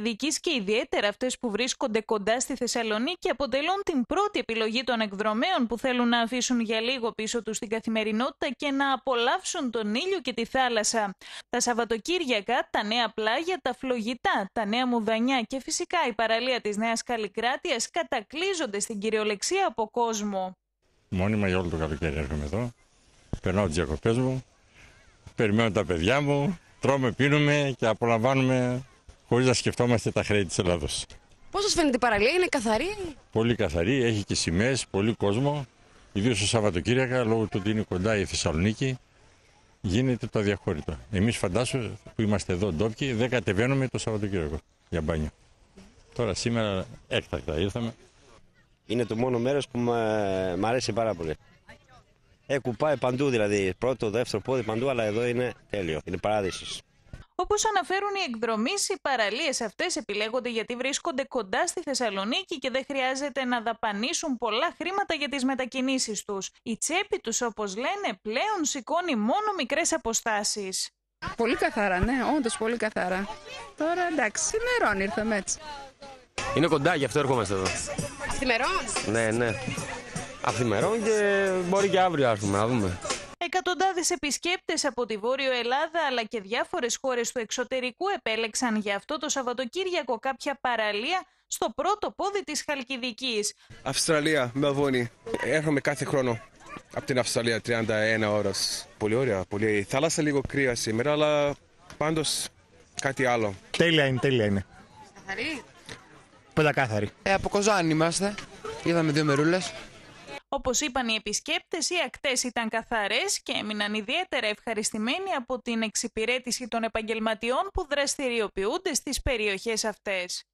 διοικητικής και ιδιαίτερα αυτές που βρίσκονται κοντά στη Θεσσαλονίκη αποτελούν την πρώτη επιλογή των εκδρομέων που θέλουν να αφήσουν για λίγο πίσω τους την καθημερινότητα και να απολαύσουν τον ήλιο και τη θάλασσα. Τα Σαββατοκύριακα, τα νέα πλάγια, τα φλογητά, τα νέα μουδανιά και φυσικά η παραλία της νέας Καλλικράτειας κατακλείζονται στην κυριολεξία από κόσμο. Μόνιμα για όλο το καλοκαίρι έρχομαι εδώ. Περνάω τις διακοπές μου, περιμένω τα παιδιά μου, τρώμε, πίνουμε και απολαμβάνουμε χωρίς να σκεφτόμαστε τα χρέη της Ελλάδος. Πώς σας φαίνεται η παραλία, είναι καθαρή. Πολύ καθαρή, έχει και σημαίες, πολύ κόσμο. Ιδίως το Σαββατοκύριακα, λόγω του ότι είναι κοντά η Θεσσαλονίκη, γίνεται το αδιαχώρητο. Εμείς φαντάσου που είμαστε εδώ ντόπιοι, δεν κατεβαίνουμε το Σαββατοκύριακο για μπάνιο. Τώρα σήμερα έκτακτα ήρθαμε. Είναι το μόνο μέρος που μου αρέσει πάρα πολύ. Εκουπάει παντού δηλαδή. Πρώτο, δεύτερο πόδι παντού, αλλά εδώ είναι τέλειο. Είναι παράδεισος. Όπως αναφέρουν οι εκδρομή, οι παραλίες αυτές επιλέγονται γιατί βρίσκονται κοντά στη Θεσσαλονίκη και δεν χρειάζεται να δαπανίσουν πολλά χρήματα για τις μετακινήσεις τους. Η τσέπη τους, όπως λένε, πλέον σηκώνει μόνο μικρές αποστάσεις. Πολύ καθαρά, ναι, όντως πολύ καθαρά. Τώρα εντάξει, ημερών ήρθαμε έτσι. Είναι κοντά, γι' αυτό έρχομαστε εδώ. Αφημερών? Ναι, ναι. Αφημερών και μπορεί και αύριο, να να δούμε χιλιάδες επισκέπτες από τη Βόρειο Ελλάδα αλλά και διάφορες χώρες του εξωτερικού επέλεξαν για αυτό το Σαββατοκύριακο κάποια παραλία στο πρώτο πόδι της Χαλκιδικής. Αυστραλία, Μελβούνι. Έρχομαι κάθε χρόνο. Από την Αυστραλία 31 ώρες. Πολύ ωραία, πολύ. Η θάλασσα λίγο κρύα σήμερα, αλλά πάντως κάτι άλλο. Τέλεια είναι, τέλεια είναι. Καθαρή. Πεντακάθαρη. Ε, από Κοζάνη είμαστε. Είδαμε δύο μερούλες. Όπως είπαν οι επισκέπτες, οι ακτές ήταν καθαρές και έμειναν ιδιαίτερα ευχαριστημένοι από την εξυπηρέτηση των επαγγελματιών που δραστηριοποιούνται στις περιοχές αυτές.